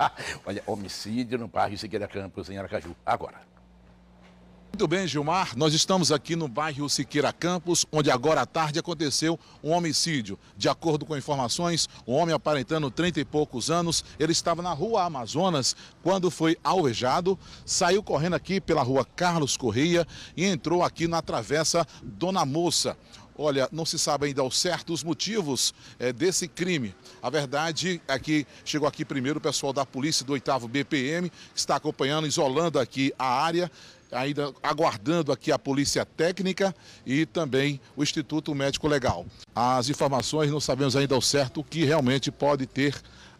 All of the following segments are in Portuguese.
Olha, homicídio no bairro Siqueira Campos, em Aracaju. Agora. Muito bem, Gilmar. Nós estamos aqui no bairro Siqueira Campos, onde agora à tarde aconteceu um homicídio. De acordo com informações, um homem aparentando 30 e poucos anos, ele estava na rua Amazonas quando foi alvejado, saiu correndo aqui pela rua Carlos Correia e entrou aqui na travessa Dona Moça. Olha, não se sabe ainda ao certo os motivos é, desse crime. A verdade é que chegou aqui primeiro o pessoal da polícia do 8 BPM, que está acompanhando, isolando aqui a área ainda aguardando aqui a Polícia Técnica e também o Instituto Médico Legal. As informações não sabemos ainda ao certo o que realmente pode ter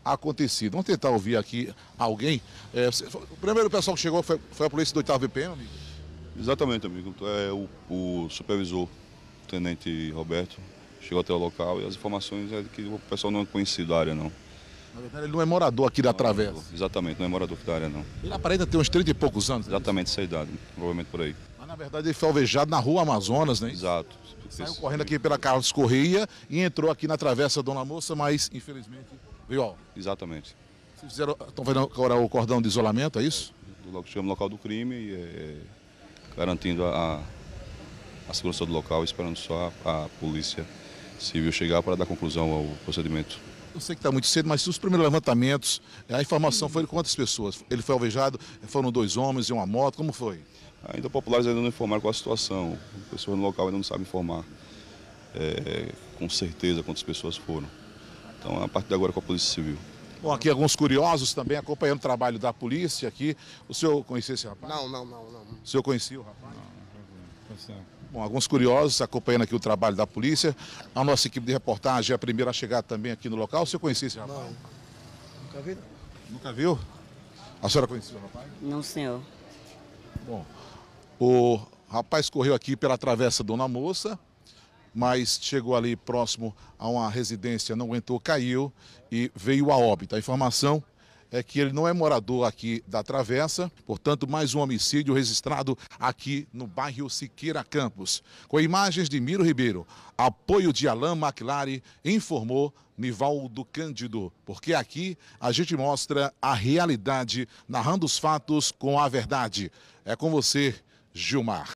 acontecido. Vamos tentar ouvir aqui alguém. É, o primeiro pessoal que chegou foi, foi a polícia do 8 BPM, amigo? Exatamente, amigo. É o, o supervisor tenente Roberto chegou até o local e as informações é que o pessoal não é conhecido da área, não. Na verdade, ele não é morador aqui da não, Travessa. Exatamente, não é morador da área, não. Ele aparenta ter uns 30 e poucos anos. Né? Exatamente, essa idade, provavelmente por aí. Mas, na verdade, ele foi alvejado na rua Amazonas, né? Exato. Saiu correndo aqui pela Carlos Correia e entrou aqui na Travessa Dona Moça, mas, infelizmente, veio ao... Exatamente. Vocês fizeram, estão vendo agora o cordão de isolamento, é isso? É, chama local do crime e é, garantindo a a segurança do local, esperando só a, a polícia civil chegar para dar conclusão ao procedimento. Eu sei que está muito cedo, mas os primeiros levantamentos, a informação foi de quantas pessoas? Ele foi alvejado, foram dois homens e uma moto, como foi? Ainda populares ainda não informaram qual a situação, Pessoas no local ainda não sabem informar é, com certeza quantas pessoas foram. Então, a partir de agora com a Polícia Civil. Bom, aqui alguns curiosos também acompanhando o trabalho da polícia aqui. O senhor conhecia esse rapaz? Não, não, não. não. O senhor conhecia o rapaz? Não, não, não. Tá Bom, alguns curiosos acompanhando aqui o trabalho da polícia. A nossa equipe de reportagem é a primeira a chegar também aqui no local. O senhor conhecia esse rapaz? Não, nunca vi. Nunca viu? A senhora conhecia o rapaz? Não, senhor. Bom, o rapaz correu aqui pela Travessa Dona Moça, mas chegou ali próximo a uma residência, não aguentou, caiu e veio a óbito. A informação é que ele não é morador aqui da Travessa, portanto, mais um homicídio registrado aqui no bairro Siqueira Campos. Com imagens de Miro Ribeiro, apoio de Alain McLaren, informou Nivaldo Cândido, porque aqui a gente mostra a realidade, narrando os fatos com a verdade. É com você, Gilmar.